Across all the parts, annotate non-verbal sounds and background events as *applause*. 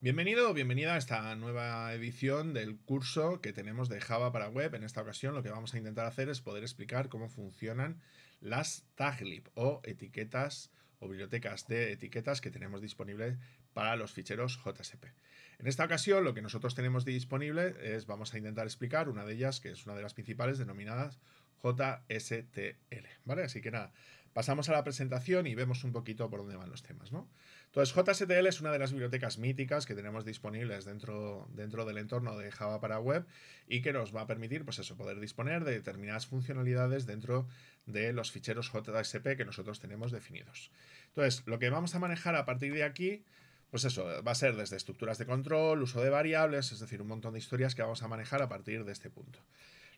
Bienvenido o bienvenida a esta nueva edición del curso que tenemos de Java para web. En esta ocasión lo que vamos a intentar hacer es poder explicar cómo funcionan las taglib o etiquetas o bibliotecas de etiquetas que tenemos disponibles para los ficheros JSP. En esta ocasión lo que nosotros tenemos disponible es, vamos a intentar explicar una de ellas que es una de las principales denominadas JSTL, ¿vale? Así que nada, pasamos a la presentación y vemos un poquito por dónde van los temas. ¿no? Entonces, JSTL es una de las bibliotecas míticas que tenemos disponibles dentro, dentro del entorno de Java para web y que nos va a permitir pues eso, poder disponer de determinadas funcionalidades dentro de los ficheros JSP que nosotros tenemos definidos. Entonces, lo que vamos a manejar a partir de aquí pues eso, va a ser desde estructuras de control, uso de variables, es decir, un montón de historias que vamos a manejar a partir de este punto.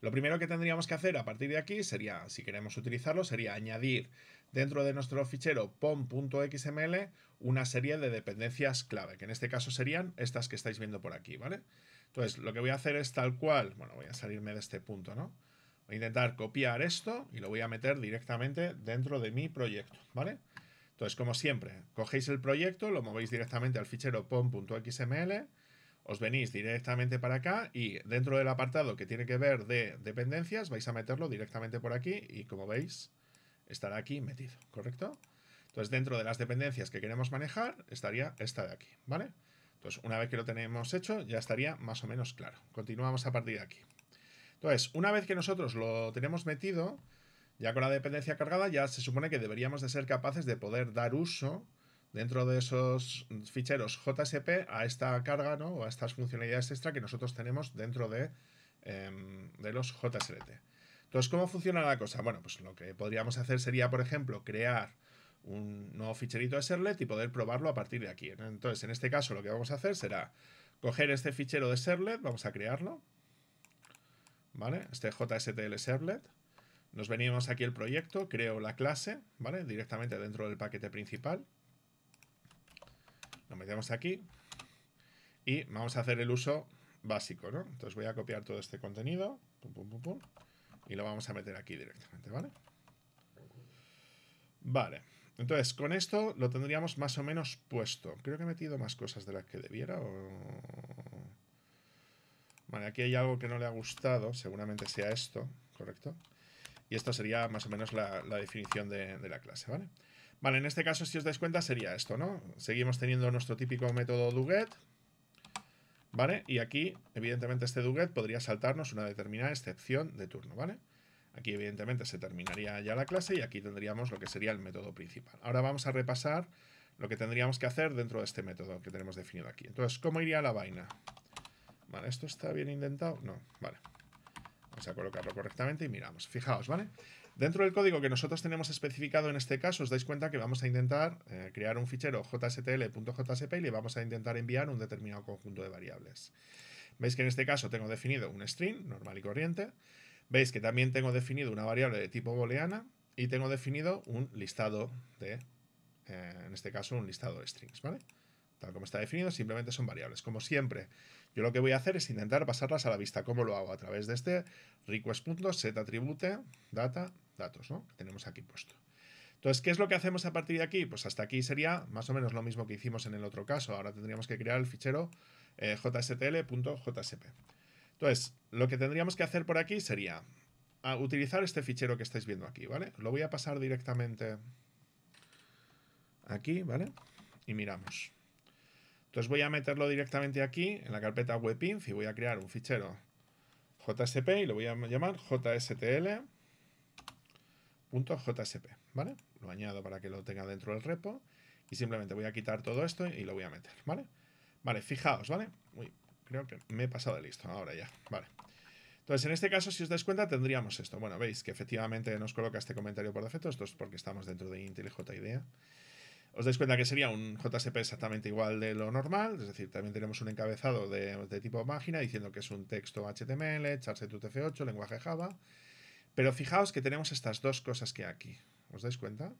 Lo primero que tendríamos que hacer a partir de aquí sería, si queremos utilizarlo, sería añadir dentro de nuestro fichero pom.xml una serie de dependencias clave, que en este caso serían estas que estáis viendo por aquí, ¿vale? Entonces, lo que voy a hacer es tal cual, bueno, voy a salirme de este punto, ¿no? Voy a intentar copiar esto y lo voy a meter directamente dentro de mi proyecto, ¿vale? vale entonces, como siempre, cogéis el proyecto, lo movéis directamente al fichero pom.xml, os venís directamente para acá y dentro del apartado que tiene que ver de dependencias vais a meterlo directamente por aquí y como veis estará aquí metido, ¿correcto? Entonces dentro de las dependencias que queremos manejar estaría esta de aquí, ¿vale? Entonces una vez que lo tenemos hecho ya estaría más o menos claro. Continuamos a partir de aquí. Entonces una vez que nosotros lo tenemos metido, ya con la dependencia cargada ya se supone que deberíamos de ser capaces de poder dar uso dentro de esos ficheros JSP a esta carga ¿no? o a estas funcionalidades extra que nosotros tenemos dentro de, em, los JSLT. Entonces, ¿cómo funciona la cosa? Bueno, pues lo que podríamos hacer sería, por ejemplo, crear un nuevo ficherito de Serlet y poder probarlo a partir de aquí. Entonces, en este caso, lo que vamos a hacer será coger este fichero de Serlet, vamos a crearlo, ¿vale? Este JSTL Serlet, nos venimos aquí el proyecto, creo la clase, ¿vale? Directamente dentro del paquete principal. Lo metemos aquí. Y vamos a hacer el uso básico, ¿no? Entonces voy a copiar todo este contenido. Y lo vamos a meter aquí directamente, ¿vale? Vale. Entonces, con esto lo tendríamos más o menos puesto. Creo que he metido más cosas de las que debiera. Vale, aquí hay algo que no le ha gustado. Seguramente sea esto, ¿correcto? correcto y esta sería más o menos la, definición de, la clase, ¿vale? Vale, en este caso, si os dais cuenta, sería esto, ¿no? Seguimos teniendo nuestro típico método doGet, ¿vale? Y aquí, evidentemente, este doGet podría saltarnos una determinada excepción de turno, ¿vale? Aquí, evidentemente, se terminaría ya la clase y aquí tendríamos lo que sería el método principal. Ahora vamos a repasar lo que tendríamos que hacer dentro de este método que tenemos definido aquí. Entonces, ¿cómo iría la vaina? Vale, ¿esto está bien intentado? No, vale. Vamos a colocarlo correctamente y miramos. Fijaos, ¿vale? Dentro del código que nosotros tenemos especificado en este caso, os dais cuenta que vamos a intentar eh, crear un fichero jstl.jsp y le vamos a intentar enviar un determinado conjunto de variables. Veis que en este caso tengo definido un string normal y corriente. Veis que también tengo definido una variable de tipo booleana y tengo definido un listado de, eh, en este caso, un listado de strings, ¿vale? Tal como está definido, simplemente son variables. Como siempre, yo lo que voy a hacer es intentar pasarlas a la vista. ¿Cómo lo hago? A través de este request.setAtributeDataDatos, data, datos, ¿no? Que tenemos aquí puesto. Entonces, ¿qué es lo que hacemos a partir de aquí? Pues hasta aquí sería más o menos lo mismo que hicimos en el otro caso. Ahora tendríamos que crear el fichero eh, jstl.jsp. Entonces, lo que tendríamos que hacer por aquí sería ah, utilizar este fichero que estáis viendo aquí, ¿vale? Lo voy a pasar directamente aquí, ¿vale? Y miramos. Entonces voy a meterlo directamente aquí, en la carpeta webinf, y voy a crear un fichero JSP y lo voy a llamar jstl.jsp, ¿vale? Lo añado para que lo tenga dentro del repo y simplemente voy a quitar todo esto y lo voy a meter, ¿vale? Vale, fijaos, ¿vale? Uy, creo que me he pasado de listo ahora ya, vale. Entonces, en este caso, si os dais cuenta, tendríamos esto. Bueno, veis que efectivamente nos coloca este comentario por defecto. Esto es porque estamos dentro de IntelliJ IDEA. Os dais cuenta que sería un JSP exactamente igual de lo normal, es decir, también tenemos un encabezado de, tipo página diciendo que es un texto HTML, utf 8 lenguaje Java. Pero fijaos que tenemos estas dos cosas que aquí. ¿Os dais cuenta?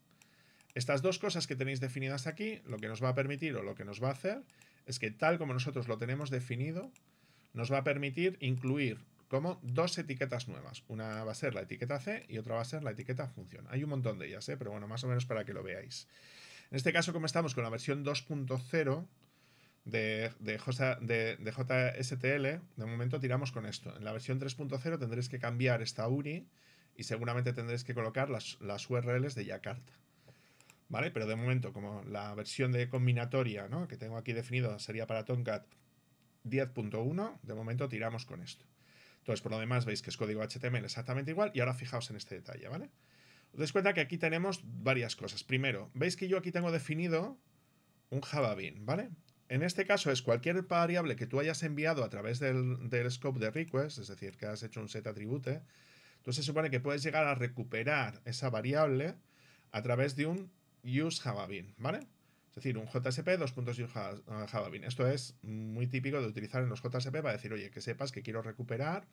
Estas dos cosas que tenéis definidas aquí, lo que nos va a permitir o lo que nos va a hacer es que tal como nosotros lo tenemos definido, nos va a permitir incluir como dos etiquetas nuevas. Una va a ser la etiqueta C y otra va a ser la etiqueta función. Hay un montón de ellas, ¿eh? pero bueno, más o menos para que lo veáis. En este caso, como estamos con la versión 2.0 de, JSTL, de momento tiramos con esto. En la versión 3.0 tendréis que cambiar esta URI y seguramente tendréis que colocar las, URLs de Yakarta. ¿Vale? Pero de momento, como la versión de combinatoria que tengo aquí definido sería para Tomcat 10.1, de momento tiramos con esto. Entonces, por lo demás, veis que es código HTML exactamente igual y ahora fijaos en este detalle, ¿vale? Os cuenta que aquí tenemos varias cosas. Primero, veis que yo aquí tengo definido un Java ¿vale? En este caso es cualquier variable que tú hayas enviado a través del, scope de request, es decir, que has hecho un set atribute, entonces se supone que puedes llegar a recuperar esa variable a través de un use Java ¿vale? Es decir, un JSP, dos puntos use eh, Java Esto es muy típico de utilizar en los JSP para decir, oye, que sepas que quiero recuperar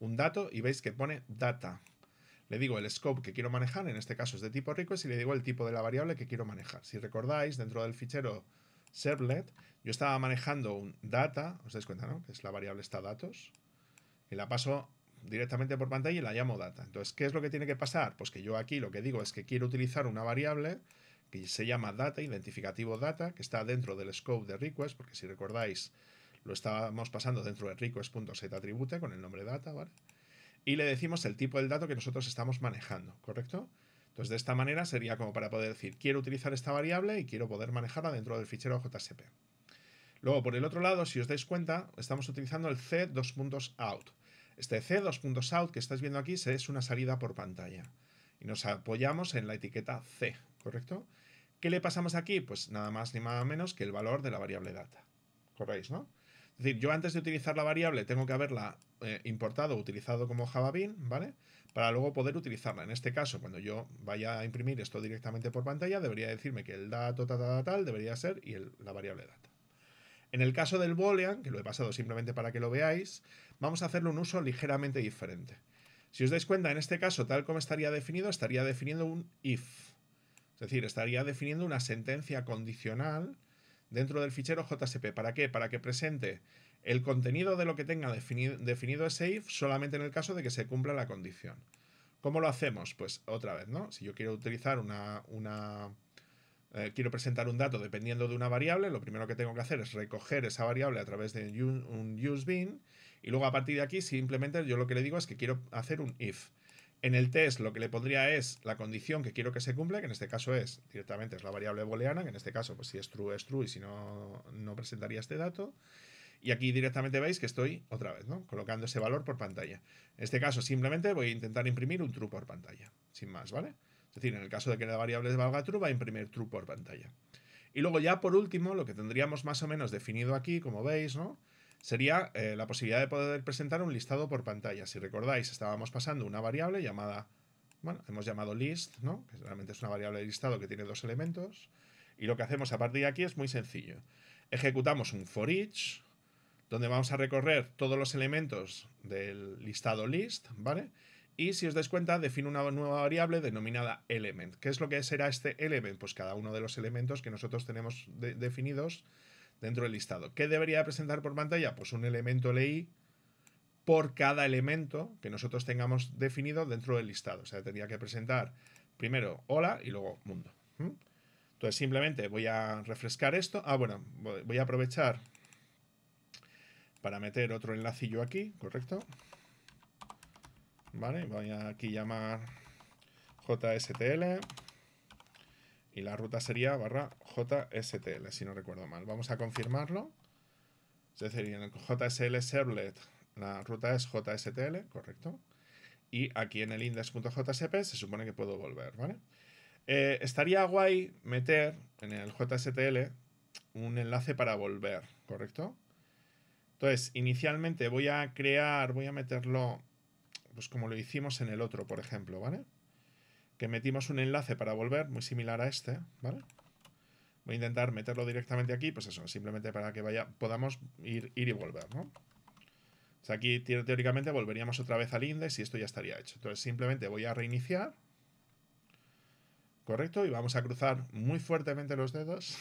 un dato y veis que pone data, le digo el scope que quiero manejar, en este caso es de tipo request, y le digo el tipo de la variable que quiero manejar. Si recordáis, dentro del fichero servlet, yo estaba manejando un data, os dais cuenta, ¿no? Que es la variable está datos, y la paso directamente por pantalla y la llamo data. Entonces, ¿qué es lo que tiene que pasar? Pues que yo aquí lo que digo es que quiero utilizar una variable que se llama data, identificativo data, que está dentro del scope de request, porque si recordáis, lo estábamos pasando dentro de request.setAtribute con el nombre data, ¿vale? y le decimos el tipo del dato que nosotros estamos manejando, ¿correcto? Entonces, de esta manera sería como para poder decir, quiero utilizar esta variable y quiero poder manejarla dentro del fichero JSP. Luego, por el otro lado, si os dais cuenta, estamos utilizando el C dos puntos out. Este C dos puntos out que estáis viendo aquí es una salida por pantalla. Y nos apoyamos en la etiqueta C, ¿correcto? ¿Qué le pasamos aquí? Pues nada más ni nada menos que el valor de la variable data. ¿Corréis, no? Es decir, yo antes de utilizar la variable tengo que haberla eh, importado, utilizado como Java Bean, ¿vale? Para luego poder utilizarla. En este caso, cuando yo vaya a imprimir esto directamente por pantalla, debería decirme que el dato tal, tal, tal debería ser y la variable data. En el caso del boolean, que lo he pasado simplemente para que lo veáis, vamos a hacerlo un uso ligeramente diferente. Si os dais cuenta, en este caso, tal como estaría definido, estaría definiendo un if. Es decir, estaría definiendo una sentencia condicional dentro del fichero JSP. ¿Para qué? Para que presente el contenido de lo que tenga definido, definido if safe solamente en el caso de que se cumpla la condición. ¿Cómo lo hacemos? Pues otra vez, ¿no? Si yo quiero utilizar una... una eh, quiero presentar un dato dependiendo de una variable, lo primero que tengo que hacer es recoger esa variable a través de un, useBean y luego a partir de aquí simplemente yo lo que le digo es que quiero hacer un if. En el test lo que le podría es la condición que quiero que se cumpla, que en este caso es directamente es la variable booleana, que en este caso pues si es true es true y si no no presentaría este dato. Y aquí directamente veis que estoy otra vez, ¿no? Colocando ese valor por pantalla. En este caso simplemente voy a intentar imprimir un true por pantalla, sin más, ¿vale? Es decir, en el caso de que la variable valga true, va a imprimir true por pantalla. Y luego ya por último, lo que tendríamos más o menos definido aquí, como veis, ¿no? Sería eh, la posibilidad de poder presentar un listado por pantalla. Si recordáis, estábamos pasando una variable llamada, bueno, hemos llamado list, ¿no? Que realmente es una variable de listado que tiene dos elementos. Y lo que hacemos a partir de aquí es muy sencillo. Ejecutamos un for each, donde vamos a recorrer todos los elementos del listado list, ¿vale? Y si os dais cuenta, define una nueva variable denominada element. ¿Qué es lo que será este element? Pues cada uno de los elementos que nosotros tenemos definidos dentro del listado. ¿Qué debería presentar por pantalla? Pues un elemento LI por cada elemento que nosotros tengamos definido dentro del listado. O sea, tendría que presentar primero hola y luego mundo. Entonces simplemente voy a refrescar esto. Ah, bueno, voy a aprovechar para meter otro enlacillo aquí, ¿correcto? Vale, voy a aquí llamar JSTL y la ruta sería barra JSTL, si no recuerdo mal. Vamos a confirmarlo. Es decir, en el JSL servlet la ruta es JSTL, correcto. Y aquí en el index.jsp se supone que puedo volver, ¿vale? Eh, estaría guay meter en el JSTL un enlace para volver, ¿correcto? Entonces, inicialmente voy a crear, voy a meterlo, pues como lo hicimos en el otro, por ejemplo, ¿vale? Que metimos un enlace para volver, muy similar a este, ¿vale? Voy a intentar meterlo directamente aquí, pues eso, simplemente para que vaya, podamos ir, ir y volver, ¿no? O sea, aquí teóricamente volveríamos otra vez al index y esto ya estaría hecho. Entonces simplemente voy a reiniciar. ¿Correcto? Y vamos a cruzar muy fuertemente los dedos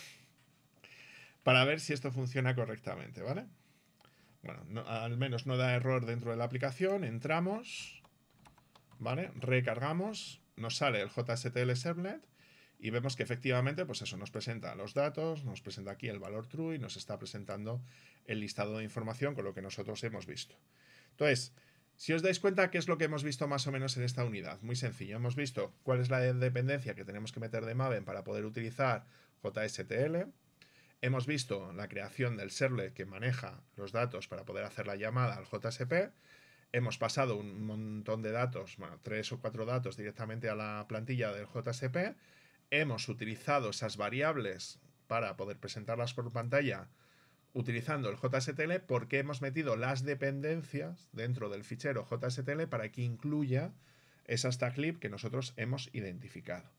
*laughs* para ver si esto funciona correctamente, ¿vale? Bueno, al menos no da error dentro de la aplicación. Entramos, ¿vale? Recargamos, nos sale el JSTL Servlet y vemos que efectivamente, pues eso, nos presenta los datos, nos presenta aquí el valor true y nos está presentando el listado de información con lo que nosotros hemos visto. Entonces, si os dais cuenta, ¿qué es lo que hemos visto más o menos en esta unidad? Muy sencillo, hemos visto cuál es la dependencia que tenemos que meter de Maven para poder utilizar JSTL, Hemos visto la creación del servlet que maneja los datos para poder hacer la llamada al JSP. Hemos pasado un montón de datos, bueno, tres o cuatro datos directamente a la plantilla del JSP. Hemos utilizado esas variables para poder presentarlas por pantalla utilizando el JSTL porque hemos metido las dependencias dentro del fichero JSTL para que incluya esa taglib que nosotros hemos identificado.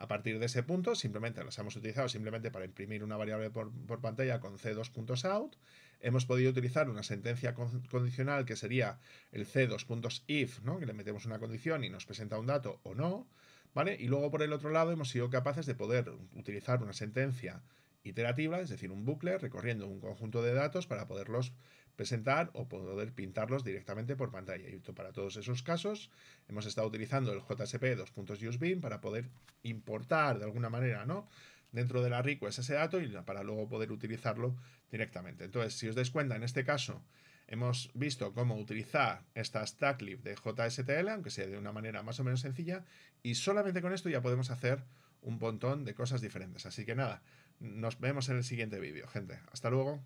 A partir de ese punto, simplemente las hemos utilizado simplemente para imprimir una variable por, pantalla con c2.out. Hemos podido utilizar una sentencia condicional que sería el c2.if, ¿no? que le metemos una condición y nos presenta un dato o no. ¿vale? Y luego por el otro lado hemos sido capaces de poder utilizar una sentencia iterativa, es decir, un bucle recorriendo un conjunto de datos para poderlos presentar o poder pintarlos directamente por pantalla. Y para todos esos casos hemos estado utilizando el JSP bin para poder importar de alguna manera, ¿no? Dentro de la request ese dato y para luego poder utilizarlo directamente. Entonces, si os dais cuenta, en este caso hemos visto cómo utilizar esta stacklib de JSTL, aunque sea de una manera más o menos sencilla, y solamente con esto ya podemos hacer un montón de cosas diferentes. Así que nada, nos vemos en el siguiente vídeo, gente. Hasta luego.